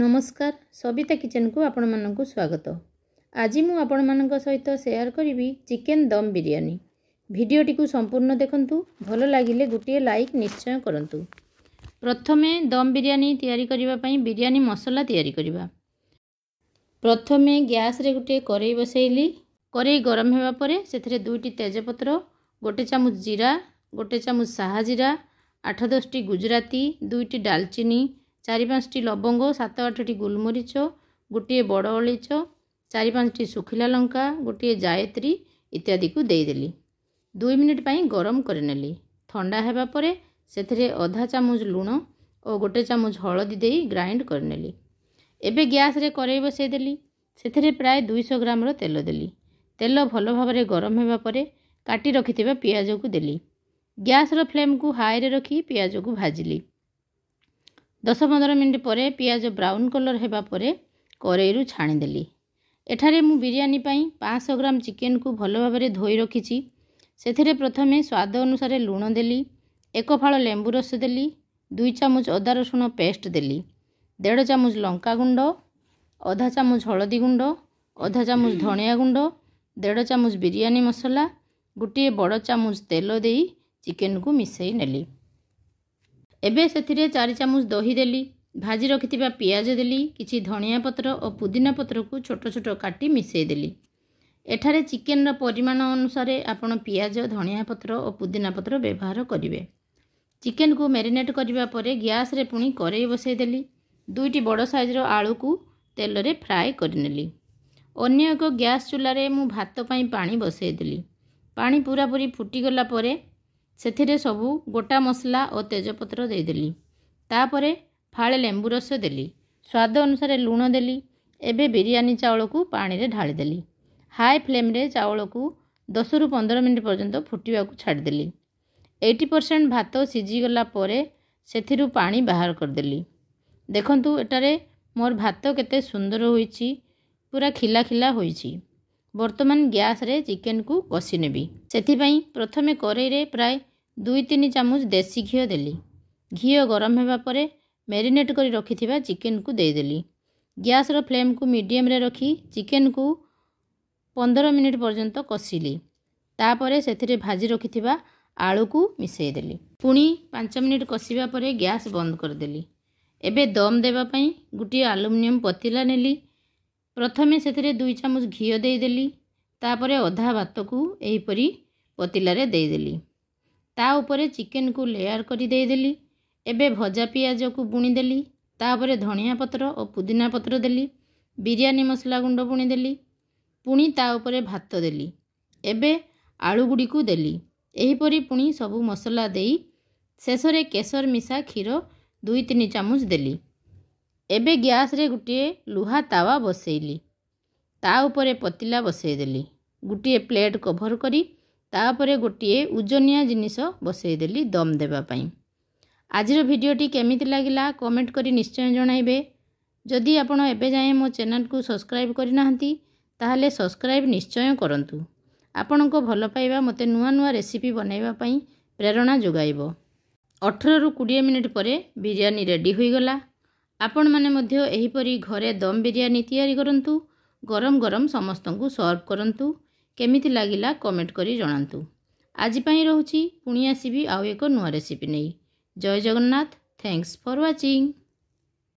ନମସ୍କାର ସବିତା କିଚେନ୍କୁ ଆପଣମାନଙ୍କୁ ସ୍ୱାଗତ ଆଜି ମୁଁ ଆପଣମାନଙ୍କ ସହିତ ସେୟାର କରିବି ଚିକେନ୍ ଦମ୍ ବିରିୟାନୀ ଭିଡ଼ିଓଟିକୁ ସମ୍ପୂର୍ଣ୍ଣ ଦେଖନ୍ତୁ ଭଲ ଲାଗିଲେ ଗୋଟିଏ ଲାଇକ୍ ନିଶ୍ଚୟ କରନ୍ତୁ ପ୍ରଥମେ ଦମ୍ ବିରିୟାନୀ ତିଆରି କରିବା ପାଇଁ ବିରିୟାନୀ ମସଲା ତିଆରି କରିବା ପ୍ରଥମେ ଗ୍ୟାସ୍ରେ ଗୋଟିଏ କରେଇ ବସାଇଲି କରେଇ ଗରମ ହେବା ପରେ ସେଥିରେ ଦୁଇଟି ତେଜପତ୍ର ଗୋଟେ ଚାମଚ ଜିରା ଗୋଟେ ଚାମଚ ସାହା ଜିରା ଆଠ ଦଶଟି ଗୁଜୁରାତି ଦୁଇଟି ଡାଲଚିନି ଚାରି ପାଞ୍ଚଟି ଲବଙ୍ଗ ସାତ ଆଠଟି ଗୋଲମରିଚ ଗୋଟିଏ ବଡ଼ ଅଳିଚ ଚାରି ପାଞ୍ଚଟି ଶୁଖିଲା ଲଙ୍କା ଗୋଟିଏ ଜାୟତ୍ରୀ ଇତ୍ୟାଦିକୁ ଦେଇଦେଲି ଦୁଇ ମିନିଟ୍ ପାଇଁ ଗରମ କରିନେଲି ଥଣ୍ଡା ହେବା ପରେ ସେଥିରେ ଅଧା ଚାମଚ ଲୁଣ ଓ ଗୋଟେ ଚାମଚ ହଳଦୀ ଦେଇ ଗ୍ରାଇଣ୍ଡ କରିନେଲି ଏବେ ଗ୍ୟାସ୍ରେ କରେଇ ବସାଇଦେଲି ସେଥିରେ ପ୍ରାୟ ଦୁଇଶହ ଗ୍ରାମର ତେଲ ଦେଲି ତେଲ ଭଲ ଭାବରେ ଗରମ ହେବା ପରେ କାଟି ରଖିଥିବା ପିଆଜକୁ ଦେଲି ଗ୍ୟାସ୍ର ଫ୍ଲେମ୍କୁ ହାଇରେ ରଖି ପିଆଜକୁ ଭାଜିଲି ଦଶ ପନ୍ଦର ମିନିଟ୍ ପରେ ପିଆଜ ବ୍ରାଉନ୍ କଲର୍ ହେବା ପରେ କରେଇରୁ ଛାଣିଦେଲି ଏଠାରେ ମୁଁ ବିରିୟାନୀ ପାଇଁ ପାଞ୍ଚଶହ ଗ୍ରାମ ଚିକେନ୍କୁ ଭଲ ଭାବରେ ଧୋଇ ରଖିଛି ସେଥିରେ ପ୍ରଥମେ ସ୍ୱାଦ ଅନୁସାରେ ଲୁଣ ଦେଲି ଏକ ଫାଳ ଲେମ୍ବୁ ରସ ଦେଲି ଦୁଇ ଚାମଚ ଅଦା ରସୁଣ ପେଷ୍ଟ ଦେଲି ଦେଢ଼ ଚାମଚ ଲଙ୍କା ଗୁଣ୍ଡ ଅଧା ଚାମଚ ହଳଦୀ ଗୁଣ୍ଡ ଅଧା ଚାମଚ ଧଣିଆ ଗୁଣ୍ଡ ଦେଢ଼ ଚାମଚ ବିରିୟାନୀ ମସଲା ଗୋଟିଏ ବଡ଼ ଚାମଚ ତେଲ ଦେଇ ଚିକେନ୍କୁ ମିଶାଇ ନେଲି ଏବେ ସେଥିରେ ଚାରି ଚାମଚ ଦହି ଦେଲି ଭାଜି ରଖିଥିବା ପିଆଜ ଦେଲି କିଛି ଧନିଆ ପତ୍ର ଓ ପୁଦିନା ପତ୍ରକୁ ଛୋଟ ଛୋଟ କାଟି ମିଶାଇଦେଲି ଏଠାରେ ଚିକେନର ପରିମାଣ ଅନୁସାରେ ଆପଣ ପିଆଜ ଧନିଆ ପତ୍ର ଓ ପୁଦିନା ପତ୍ର ବ୍ୟବହାର କରିବେ ଚିକେନକୁ ମ୍ୟାରିନେଟ୍ କରିବା ପରେ ଗ୍ୟାସ୍ରେ ପୁଣି କରେଇ ବସାଇ ଦେଲି ଦୁଇଟି ବଡ଼ ସାଇଜ୍ର ଆଳୁକୁ ତେଲରେ ଫ୍ରାଏ କରିନେଲି ଅନ୍ୟ ଏକ ଗ୍ୟାସ୍ ଚୁଲାରେ ମୁଁ ଭାତ ପାଇଁ ପାଣି ବସାଇଦେଲି ପାଣି ପୁରାପୁରି ଫୁଟିଗଲା ପରେ ସେଥିରେ ସବୁ ଗୋଟା ମସଲା ଓ ତେଜପତ୍ର ଦେଇଦେଲି ତାପରେ ଫାଳେ ଲେମ୍ବୁ ରସ ଦେଲି ସ୍ୱାଦ ଅନୁସାରେ ଲୁଣ ଦେଲି ଏବେ ବିରିୟାନୀ ଚାଉଳକୁ ପାଣିରେ ଢାଳିଦେଲି ହାଇ ଫ୍ଲେମ୍ରେ ଚାଉଳକୁ ଦଶରୁ ପନ୍ଦର ମିନିଟ୍ ପର୍ଯ୍ୟନ୍ତ ଫୁଟିବାକୁ ଛାଡ଼ିଦେଲି ଏଇଟି ପରସେଣ୍ଟ ଭାତ ସିଝିଗଲା ପରେ ସେଥିରୁ ପାଣି ବାହାର କରିଦେଲି ଦେଖନ୍ତୁ ଏଠାରେ ମୋର ଭାତ କେତେ ସୁନ୍ଦର ହୋଇଛି ପୁରା ଖିଲା ଖିଲା ହୋଇଛି ବର୍ତ୍ତମାନ ଗ୍ୟାସ୍ରେ ଚିକେନ୍କୁ କଷି ନେବି ସେଥିପାଇଁ ପ୍ରଥମେ କରେଇରେ ପ୍ରାୟ ଦୁଇ ତିନି ଚାମଚ ଦେଶୀ ଘିଅ ଦେଲି ଘିଅ ଗରମ ହେବା ପରେ ମ୍ୟାରିନେଟ୍ କରି ରଖିଥିବା ଚିକେନ୍କୁ ଦେଇଦେଲି ଗ୍ୟାସ୍ର ଫ୍ଲେମ୍କୁ ମିଡ଼ିୟମ୍ରେ ରଖି ଚିକେନ୍କୁ ପନ୍ଦର ମିନିଟ୍ ପର୍ଯ୍ୟନ୍ତ କଷିଲି ତାପରେ ସେଥିରେ ଭାଜି ରଖିଥିବା ଆଳୁକୁ ମିଶାଇ ଦେଲି ପୁଣି ପାଞ୍ଚ ମିନିଟ୍ କଷିବା ପରେ ଗ୍ୟାସ୍ ବନ୍ଦ କରିଦେଲି ଏବେ ଦମ୍ ଦେବା ପାଇଁ ଗୋଟିଏ ଆଲୁମିନିୟମ୍ ପତିଲା ନେଲି ପ୍ରଥମେ ସେଥିରେ ଦୁଇ ଚାମଚ ଘିଅ ଦେଇଦେଲି ତାପରେ ଅଧା ଭାତକୁ ଏହିପରି ପତିଲାରେ ଦେଇଦେଲି ତା ଉପରେ ଚିକେନକୁ ଲେୟାର କରି ଦେଇଦେଲି ଏବେ ଭଜା ପିଆଜକୁ ବୁଣିଦେଲି ତା ଉପରେ ଧନିଆ ପତ୍ର ଓ ପୁଦିନା ପତ୍ର ଦେଲି ବିରିୟାନୀ ମସଲା ଗୁଣ୍ଡ ବୁଣିଦେଲି ପୁଣି ତା ଉପରେ ଭାତ ଦେଲି ଏବେ ଆଳୁଗୁଡ଼ିକୁ ଦେଲି ଏହିପରି ପୁଣି ସବୁ ମସଲା ଦେଇ ଶେଷରେ କେଶର ମିଶା କ୍ଷୀର ଦୁଇ ତିନି ଚାମଚ ଦେଲି ଏବେ ଗ୍ୟାସ୍ରେ ଗୋଟିଏ ଲୁହା ତାୱା ବସେଇଲି ତା ଉପରେ ପତିଲା ବସେଇଦେଲି ଗୋଟିଏ ପ୍ଲେଟ୍ କଭର୍ କରି ତାପରେ ଗୋଟିଏ ଉଜନିଆ ଜିନିଷ ବସେଇଦେଲି ଦମ୍ ଦେବା ପାଇଁ ଆଜିର ଭିଡ଼ିଓଟି କେମିତି ଲାଗିଲା କମେଣ୍ଟ କରି ନିଶ୍ଚୟ ଜଣାଇବେ ଯଦି ଆପଣ ଏବେ ଯାଏଁ ମୋ ଚ୍ୟାନେଲ୍କୁ ସବସ୍କ୍ରାଇବ୍ କରିନାହାନ୍ତି ତାହେଲେ ସବସ୍କ୍ରାଇବ୍ ନିଶ୍ଚୟ କରନ୍ତୁ ଆପଣଙ୍କ ଭଲ ପାଇବା ମୋତେ ନୂଆ ନୂଆ ରେସିପି ବନାଇବା ପାଇଁ ପ୍ରେରଣା ଯୋଗାଇବ ଅଠରରୁ କୋଡ଼ିଏ ମିନିଟ୍ ପରେ ବିରିୟାନୀ ରେଡ଼ି ହୋଇଗଲା ଆପଣମାନେ ମଧ୍ୟ ଏହିପରି ଘରେ ଦମ୍ ବିରିୟାନୀ ତିଆରି କରନ୍ତୁ ଗରମ ଗରମ ସମସ୍ତଙ୍କୁ ସର୍ଭ କରନ୍ତୁ କେମିତି ଲାଗିଲା କମେଣ୍ଟ କରି ଜଣାନ୍ତୁ ଆଜି ପାଇଁ ରହୁଛି ପୁଣି ଆସିବି ଆଉ ଏକ ନୂଆ ରେସିପି ନେଇ ଜୟ ଜଗନ୍ନାଥ ଥ୍ୟାଙ୍କସ୍ ଫର୍ ୱାଚିଂ